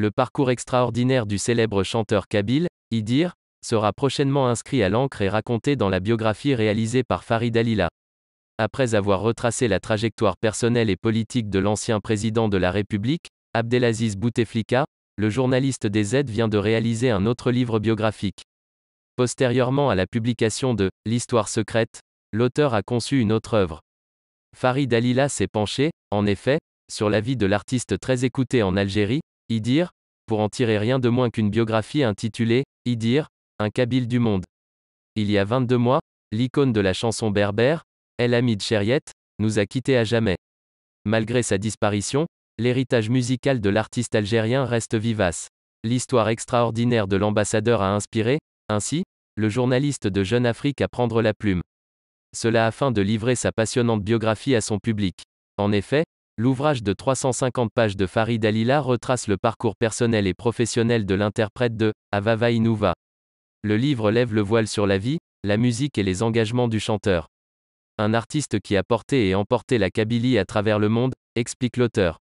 Le parcours extraordinaire du célèbre chanteur kabyle, Idir, sera prochainement inscrit à l'encre et raconté dans la biographie réalisée par Farid Alila. Après avoir retracé la trajectoire personnelle et politique de l'ancien président de la République, Abdelaziz Bouteflika, le journaliste des Z vient de réaliser un autre livre biographique. Postérieurement à la publication de L'histoire secrète, l'auteur a conçu une autre œuvre. Farid Alila s'est penché, en effet, sur la vie de l'artiste très écouté en Algérie, Idir, pour en tirer rien de moins qu'une biographie intitulée Idir, un kabyle du monde. Il y a 22 mois, l'icône de la chanson berbère, El Hamid Cheriet, nous a quittés à jamais. Malgré sa disparition, l'héritage musical de l'artiste algérien reste vivace. L'histoire extraordinaire de l'ambassadeur a inspiré, ainsi, le journaliste de Jeune Afrique à prendre la plume. Cela afin de livrer sa passionnante biographie à son public. En effet, L'ouvrage de 350 pages de Farid Alila retrace le parcours personnel et professionnel de l'interprète de Avava Inouva. Le livre lève le voile sur la vie, la musique et les engagements du chanteur. Un artiste qui a porté et emporté la Kabylie à travers le monde, explique l'auteur.